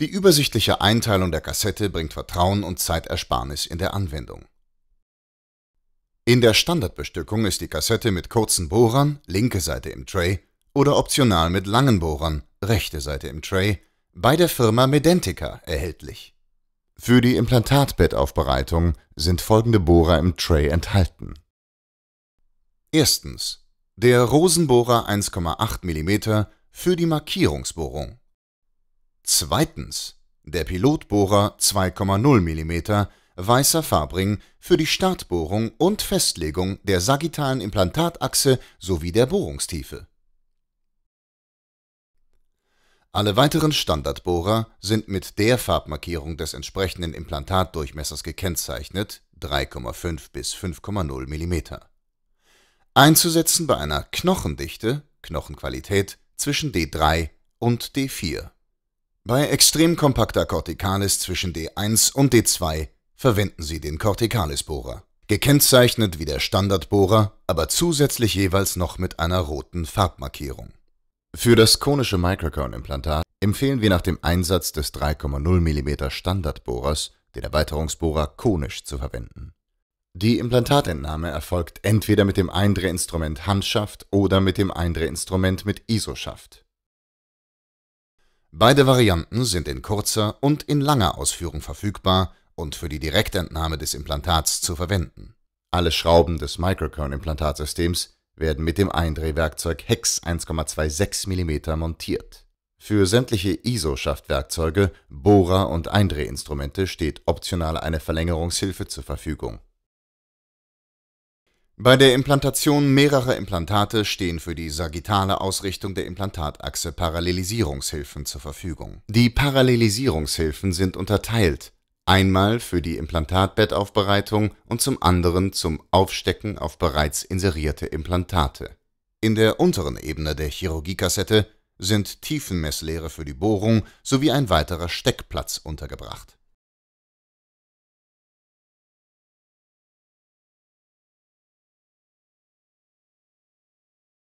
Die übersichtliche Einteilung der Kassette bringt Vertrauen und Zeitersparnis in der Anwendung. In der Standardbestückung ist die Kassette mit kurzen Bohrern, linke Seite im Tray, oder optional mit langen Bohrern, rechte Seite im Tray, bei der Firma Medentica erhältlich. Für die Implantatbettaufbereitung sind folgende Bohrer im Tray enthalten. Erstens der Rosenbohrer 1,8 mm für die Markierungsbohrung. Zweitens der Pilotbohrer 2,0 mm Weißer Farbring für die Startbohrung und Festlegung der sagittalen Implantatachse sowie der Bohrungstiefe. Alle weiteren Standardbohrer sind mit der Farbmarkierung des entsprechenden Implantatdurchmessers gekennzeichnet (3,5 bis 5,0 mm). Einzusetzen bei einer Knochendichte (Knochenqualität) zwischen D3 und D4 bei extrem kompakter Corticalis zwischen D1 und D2 verwenden Sie den Corticalis-Bohrer. Gekennzeichnet wie der Standardbohrer, aber zusätzlich jeweils noch mit einer roten Farbmarkierung. Für das konische Microcone-Implantat empfehlen wir nach dem Einsatz des 3,0 mm Standardbohrers den Erweiterungsbohrer konisch zu verwenden. Die Implantatentnahme erfolgt entweder mit dem Eindrehinstrument Handschaft oder mit dem Eindrehinstrument mit ISO-Schaft. Beide Varianten sind in kurzer und in langer Ausführung verfügbar und für die Direktentnahme des Implantats zu verwenden. Alle Schrauben des Microcone-Implantatsystems werden mit dem Eindrehwerkzeug Hex 1,26 mm montiert. Für sämtliche ISO-Schaftwerkzeuge, Bohrer und Eindrehinstrumente steht optional eine Verlängerungshilfe zur Verfügung bei der Implantation mehrerer Implantate stehen für die sagittale Ausrichtung der Implantatachse Parallelisierungshilfen zur Verfügung. Die Parallelisierungshilfen sind unterteilt, einmal für die Implantatbettaufbereitung und zum anderen zum Aufstecken auf bereits inserierte Implantate. In der unteren Ebene der Chirurgiekassette sind Tiefenmesslehre für die Bohrung sowie ein weiterer Steckplatz untergebracht